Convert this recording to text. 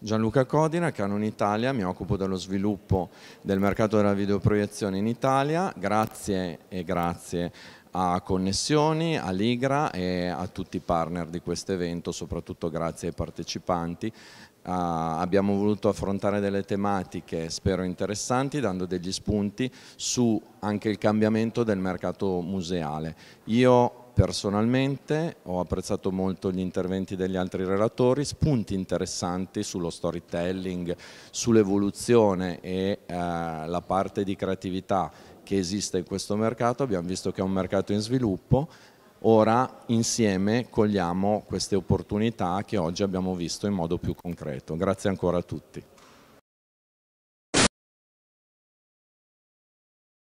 Gianluca Codina, Canon Italia, mi occupo dello sviluppo del mercato della videoproiezione in Italia, grazie e grazie a Connessioni, a Ligra e a tutti i partner di questo evento, soprattutto grazie ai partecipanti. Uh, abbiamo voluto affrontare delle tematiche spero interessanti dando degli spunti su anche il cambiamento del mercato museale. Io personalmente, ho apprezzato molto gli interventi degli altri relatori, spunti interessanti sullo storytelling, sull'evoluzione e eh, la parte di creatività che esiste in questo mercato, abbiamo visto che è un mercato in sviluppo, ora insieme cogliamo queste opportunità che oggi abbiamo visto in modo più concreto. Grazie ancora a tutti.